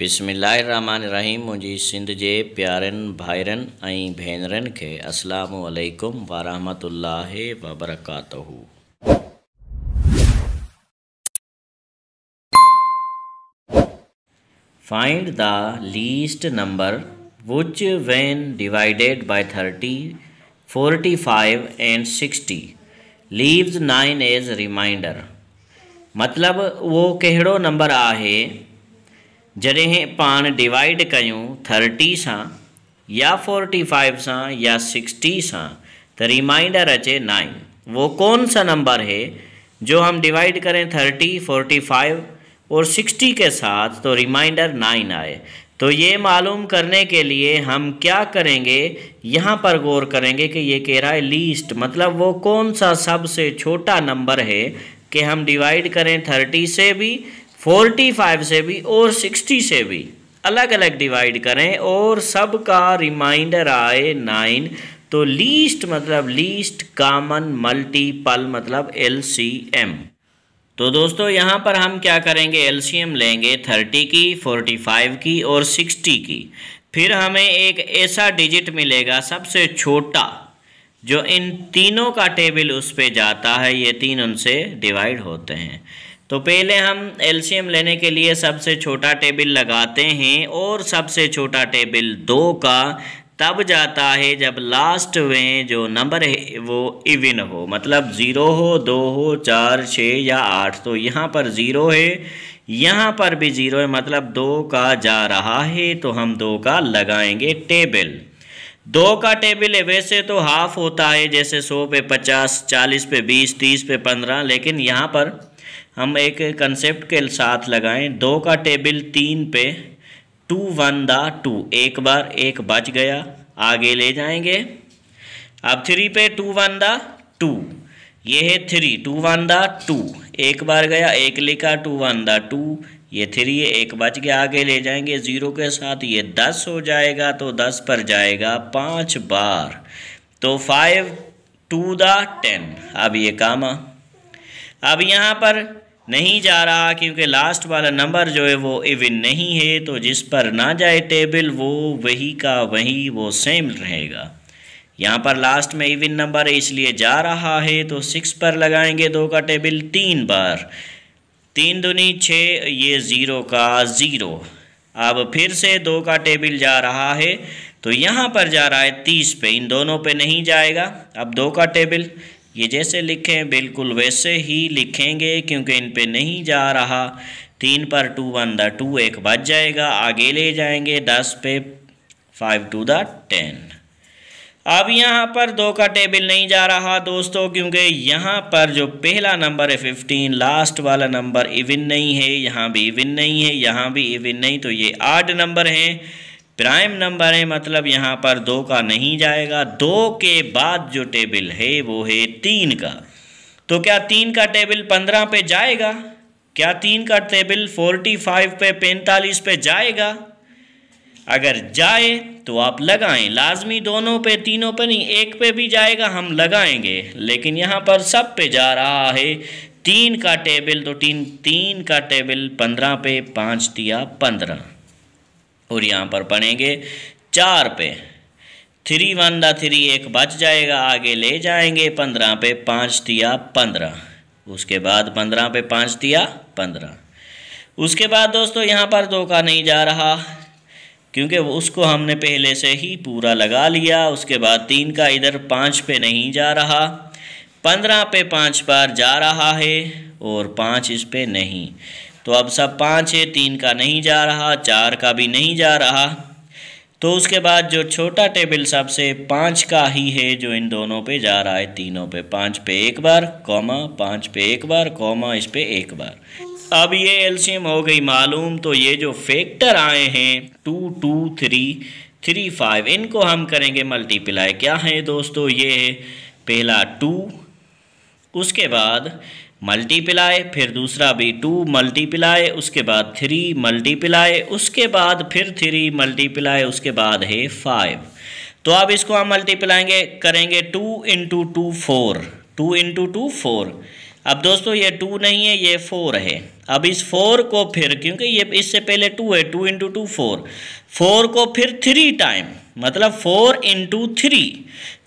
बिस्मला रहमान रहीम मुंहिंजी सिंध जे प्यारनि भाइरनि ऐं भेनरनि खे अलसल वरहमत वबरकात find the least number which when divided by thirty forty five and sixty leaves nine as remainder मतलब वो कहिड़ो नंबर है जॾहिं पा डिवाइड क्यों थर्टी सा या फोर्टी फाइव सा या सिक्सटी सा तो रिमाइंडर अचे नाइन वो कौन सा नंबर है जो हम डिवाइड करें थर्टी फोर्टी फाइव और सिक्सटी के साथ तो रिमाइंडर नाइन आए तो ये मालूम करने के लिए हम क्या करेंगे यहाँ पर गौर करेंगे कि ये कह रहा है लीस्ट मतलब वो कौन सा सबसे छोटा नंबर है कि हम डिवाइड करें थर्टी से भी 45 से भी और 60 से भी अलग अलग डिवाइड करें और सब का रिमाइंडर आए नाइन तो लीस्ट मतलब लीस्ट कामन मल्टीपल मतलब एल सी एम तो दोस्तों यहाँ पर हम क्या करेंगे एम लेंगे 30 की 45 की और 60 की फिर हमें एक ऐसा डिजिट मिलेगा सबसे छोटा जो इन तीनों का टेबल उस पर जाता है ये तीन उनसे डिवाइड होते हैं तो पहले हम एलसीएम लेने के लिए सबसे छोटा टेबल लगाते हैं और सबसे छोटा टेबल दो का तब जाता है जब लास्ट में जो नंबर है वो इविन हो मतलब ज़ीरो हो दो हो चार छः या आठ तो यहाँ पर ज़ीरो है यहाँ पर भी ज़ीरो है मतलब दो का जा रहा है तो हम दो का लगाएंगे टेबल दो का टेबल है वैसे तो हाफ होता है जैसे सौ पे पचास चालीस पे बीस तीस पे पंद्रह लेकिन यहाँ पर हम एक कंसेप्ट के साथ लगाएं दो का टेबल तीन पे टू वन द टू एक बार एक बच गया आगे ले जाएंगे अब थ्री पे टू वन द टू ये है थ्री टू वन द टू एक बार गया एक लिखा टू वन द टू ये थ्री है एक बच गया आगे ले जाएंगे ज़ीरो के साथ ये दस हो जाएगा तो दस पर जाएगा पाँच बार तो फाइव टू द टेन अब ये कामा अब यहाँ पर नहीं जा रहा क्योंकि लास्ट वाला नंबर जो है वो इविन नहीं है तो जिस पर ना जाए टेबल वो वही का वही वो सेम रहेगा यहाँ पर लास्ट में इविन नंबर है इसलिए जा रहा है तो सिक्स पर लगाएंगे दो का टेबल तीन बार तीन दुनी छः ये ज़ीरो का ज़ीरो अब फिर से दो का टेबल जा रहा है तो यहाँ पर जा रहा है तीस पे इन दोनों पे नहीं जाएगा अब दो का टेबल ये जैसे लिखें बिल्कुल वैसे ही लिखेंगे क्योंकि इन पे नहीं जा रहा तीन पर टू वन द टू एक बच जाएगा आगे ले जाएंगे दस पे फाइव टू द टेन अब यहाँ पर दो का टेबल नहीं जा रहा दोस्तों क्योंकि यहाँ पर जो पहला नंबर है फिफ्टीन लास्ट वाला नंबर इविन नहीं है यहाँ भी इविन नहीं है यहाँ भी इवन नहीं तो ये आठ नंबर हैं प्राइम नंबर है मतलब यहाँ पर दो का नहीं जाएगा दो के बाद जो टेबल है वो है तीन का तो क्या तीन का टेबल पंद्रह पे जाएगा क्या तीन का टेबल फोर्टी फाइव पे पैंतालीस पे जाएगा अगर जाए तो आप लगाएं लाजमी दोनों पे तीनों पे नहीं एक पे भी जाएगा हम लगाएंगे लेकिन यहाँ पर सब पे जा रहा है तीन का टेबल तो तीन तीन का टेबल पंद्रह पे पाँच दिया पंद्रह और यहाँ पर पढ़ेंगे चार पे थ्री वन द थ्री एक बच जाएगा आगे ले जाएंगे पंद्रह पे पाँच दिया पंद्रह उसके बाद पंद्रह पे पाँच दिया पंद्रह उसके बाद दोस्तों यहाँ पर दो का नहीं जा रहा क्योंकि उसको हमने पहले से ही पूरा लगा लिया उसके बाद तीन का इधर पाँच पे नहीं जा रहा पंद्रह पे पाँच पर जा रहा है और पाँच इस पे नहीं तो अब सब पाँच है तीन का नहीं जा रहा चार का भी नहीं जा रहा तो उसके बाद जो छोटा टेबल सबसे पाँच का ही है जो इन दोनों पे जा रहा है तीनों पे पाँच पे एक बार कॉमा पाँच पे एक बार कॉमा इस पे एक बार अब ये एल्शियम हो गई मालूम तो ये जो फैक्टर आए हैं two two three three five इनको हम करेंगे मल्टीप्लाई क्या है दोस्तों ये है पहला टू उसके बाद मल्टीप्लाई फिर दूसरा भी टू मल्टीप्लाई उसके बाद थ्री मल्टीप्लाई उसके बाद फिर थ्री मल्टीप्लाई उसके बाद है फाइव तो अब इसको हम मल्टीप्लाएंगे करेंगे two into two four two into two four अब दोस्तों ये टू नहीं है ये फोर है अब इस फोर को फिर क्योंकि ये इससे पहले टू है two into two four four को फिर थ्री टाइम मतलब four into three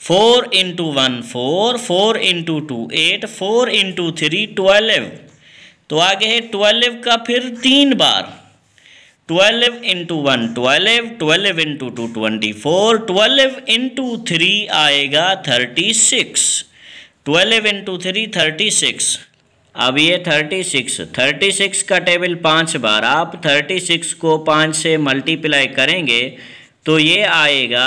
four into one four four into two eight four into three twelve तो आगे है ट्वेल्व का फिर तीन बार twelve into one twelve twelve into two twenty four twelve into three आएगा thirty six twelve into three thirty six अब ये थर्टी सिक्स थर्टी सिक्स का टेबल पाँच बार आप थर्टी सिक्स को पाँच से मल्टीप्लाई करेंगे तो ये आएगा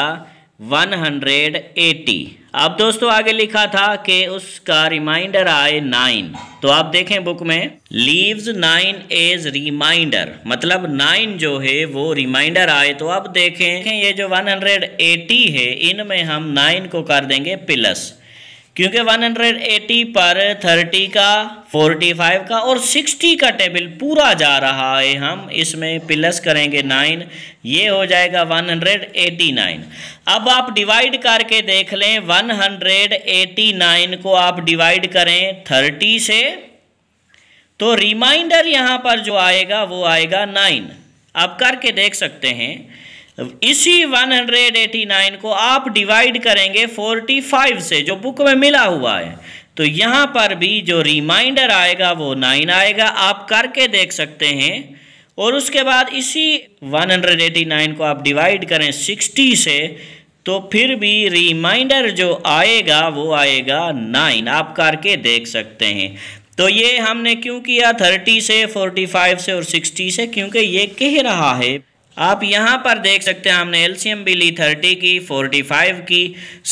वन हंड्रेड एटी अब दोस्तों आगे लिखा था कि उसका रिमाइंडर आए नाइन तो आप देखें बुक में लीव्स नाइन एज रिमाइंडर मतलब नाइन जो है वो रिमाइंडर आए तो आप देखें ये जो वन हंड्रेड एटी है इनमें हम नाइन को कर देंगे प्लस क्योंकि 180 पर 30 का 45 का और 60 का टेबल पूरा जा रहा है हम इसमें प्लस करेंगे 9 ये हो जाएगा 189 अब आप डिवाइड करके देख लें 189 को आप डिवाइड करें 30 से तो रिमाइंडर यहां पर जो आएगा वो आएगा 9 आप करके देख सकते हैं इसी 189 को आप डिवाइड करेंगे 45 से जो बुक में मिला हुआ है तो यहां पर भी जो रिमाइंडर आएगा वो नाइन आएगा आप करके देख सकते हैं और उसके बाद इसी 189 को आप डिवाइड करें 60 से तो फिर भी रिमाइंडर जो आएगा वो आएगा नाइन आप करके देख सकते हैं तो ये हमने क्यों किया थर्टी से फोर्टी फाइव से और सिक्सटी से क्योंकि ये कह रहा है आप यहाँ पर देख सकते हैं हमने एलसीएम भी ली थर्टी की फोर्टी फाइव की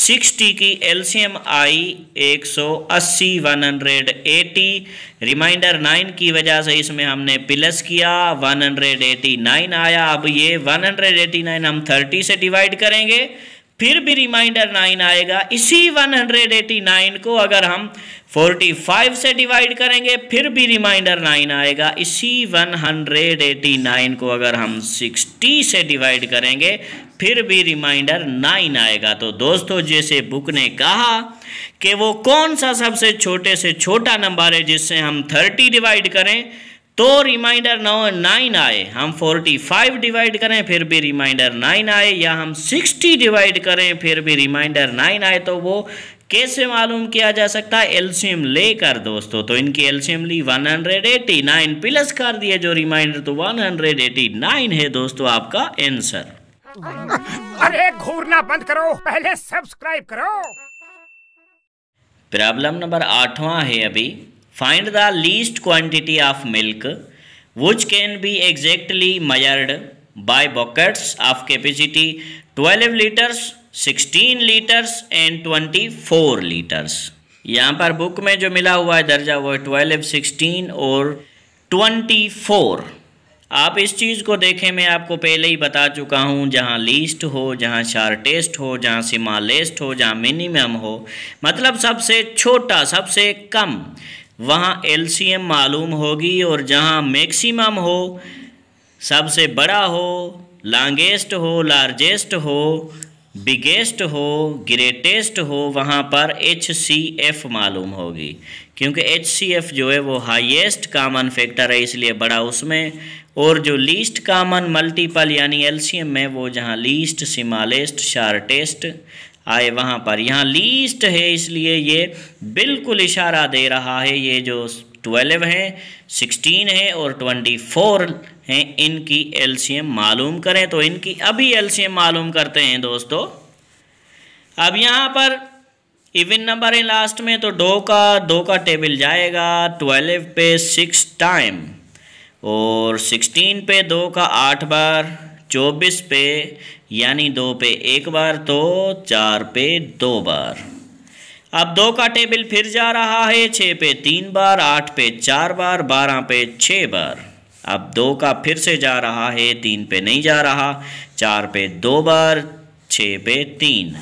सिक्सटी की एलसीएम आई एक सौ अस्सी one hundred eighty remainder nine की वजह से इसमें हमने प्लस किया वन हंड्रेड एटी नाइन आया अब ये वन हंड्रेड एटी नाइन हम थर्टी से डिवाइड करेंगे फिर भी रिमाइंडर नाइन आएगा इसी 189 को अगर हम 45 से डिवाइड करेंगे फिर भी रिमाइंडर नाइन आएगा इसी 189 को अगर हम 60 से डिवाइड करेंगे फिर भी रिमाइंडर नाइन आएगा तो दोस्तों जैसे बुक ने कहा कि वो कौन सा सबसे छोटे से छोटा नंबर है जिससे हम 30 डिवाइड करें तो रिमाइंडर नौ नाइन आए हम फोर्टी फाइव डिवाइड करें फिर भी रिमाइंडर नाइन आए या हम सिक्सटी डिवाइड करें फिर भी रिमाइंडर नाइन आए तो वो कैसे मालूम किया जा सकता है एल्शियम लेकर दोस्तों तो इनकी एल्शियम ली 189 प्लस कर दिए जो रिमाइंडर तो 189 है दोस्तों आपका आंसर अरे घूरना बंद करो पहले सब्सक्राइब करो प्रॉब्लम नंबर आठवां है अभी find the least quantity of milk which can be exactly measured by buckets of capacity 12 liters 16 liters and 24 litres यहाँ पर बुक में जो मिला हुआ है दर्जा वो है ट्वेल्व सिक्सटीन और ट्वेंटी फोर आप इस चीज़ को देखें मैं आपको पहले ही बता चुका हूँ जहाँ लीस्ट हो जहाँ शार्टेस्ट हो जहाँ सिमालेस्ट हो जहाँ मिनिमम हो मतलब सबसे छोटा सबसे कम वहाँ एलसीएम मालूम होगी और जहाँ मैक्सिमम हो सबसे बड़ा हो लॉन्गेस्ट हो लार्जेस्ट हो बिगेस्ट हो ग्रेटेस्ट हो वहाँ पर एच सी एफ मालूम होगी क्योंकि एच सी एफ जो है वो हाईएस्ट कामन फैक्टर है इसलिए बड़ा उसमें और जो लीस्ट कामन मल्टीपल यानी एलसीएम है वो जहाँ लीस्ट सिमालेस्ट शार्टेस्ट आए वहाँ पर यहाँ लीस्ट है इसलिए ये बिल्कुल इशारा दे रहा है ये जो ट्वेल्व हैं सिक्सटीन है और ट्वेंटी फोर हैं इनकी एलसीएम मालूम करें तो इनकी अभी एलसीएम मालूम करते हैं दोस्तों अब यहाँ पर इवन नंबर है लास्ट में तो दो का दो का टेबल जाएगा ट्वेल्व पे सिक्स टाइम और सिक्सटीन पे दो का आठ बार चौबीस पे यानी दो पे एक बार तो चार पे दो बार अब दो का टेबल फिर जा रहा है छः पे तीन बार आठ पे चार बार बारह पे छः बार अब दो का फिर से जा रहा है तीन पे नहीं जा रहा चार पे दो बार छः पे तीन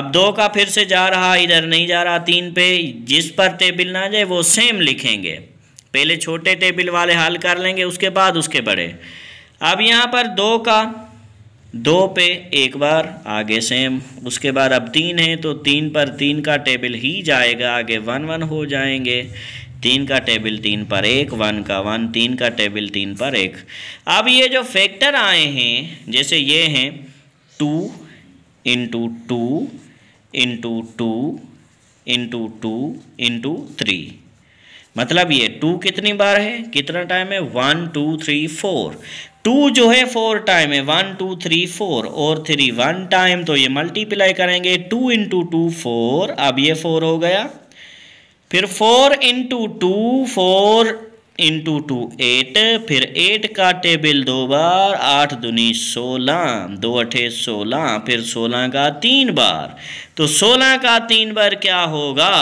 अब दो का फिर से जा रहा इधर नहीं जा रहा तीन पे जिस पर टेबल ना जाए वो सेम लिखेंगे पहले छोटे टेबल वाले हल कर लेंगे उसके बाद उसके बड़े अब यहाँ पर दो का दो पे एक बार आगे सेम उसके बाद अब तीन है तो तीन पर तीन का टेबल ही जाएगा आगे वन वन हो जाएंगे तीन का टेबल तीन पर एक वन का वन तीन का टेबल तीन पर एक अब ये जो फैक्टर आए हैं जैसे ये हैं two into two into two into two into three मतलब ये टू कितनी बार है कितना टाइम है one two three four two जो है फोर टाइम है वन टू थ्री फोर और थ्री वन टाइम तो ये मल्टीप्लाई करेंगे टू इंटू टू फोर अब ये फोर हो गया फिर four into two four into two eight फिर एट का टेबल दो बार आठ दुनी सोलह दो अठे सोलह फिर सोलह का तीन बार तो सोलह का तीन बार क्या होगा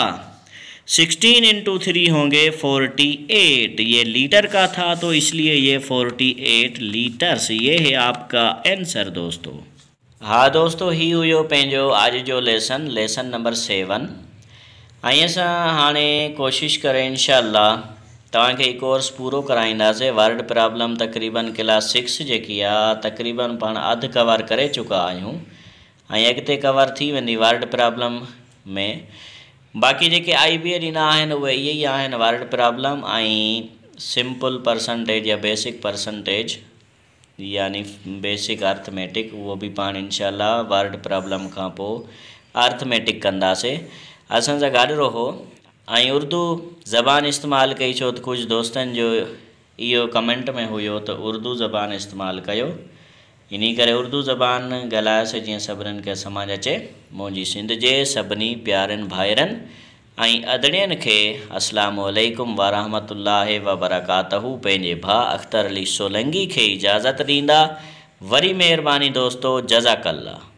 सिक्सटीन इंटू थ्री होंगे फोर्टी एट ये लीटर का था तो इसलिए ये फोर्टी एट लीटर्स ये है आपका आंसर दोस्तों हाँ दोस्तों ही हुयो पेंजो आज जो लेसन लेसन नंबर सेवन आई अस हाँ कोशिश करे इनशाला तव्हांखे हीउ कोर्स पूरो कराईंदासीं वर्ड प्रॉब्लम तक़रीबन क्लास सिक्स जी तक़रीबन पा अध कवर कर चुका आहियूं कवर थी वी वर्ड प्रॉब्लम में बाकी जी आई बी एन वे ये इहे वर्ड प्रॉब्लम आई सिंपल परसेंटेज या बेसिक परसेंटेज यानी बेसिक आर्थमेटिक वो भी पा इनशाला वर्ड प्रॉब्लम का पोइ अर्थमेटिक असा असां रो आई उर्दू ज़बान इस्तेमाल कई छो तो कुछ दोस्त जो यो कमेंट में हुयो तो उर्दू ज़बान इस्तेमाल कर इन्हीं करे उर्दू ज़बान ॻाल्हाए से जीअं सभिनीनि खे समाज अचे मुंहिंजी सिंध के सभी प्यार भाइरनि ऐं अदड़ियनि खे असलाम वालेकुम वरहमत वबरकातहू पंहिंजे भाउ अख़्तर अली सोलंगी के इजाज़त दींदा वरी मेहरबानी दोस्तों जज़ाकल्ला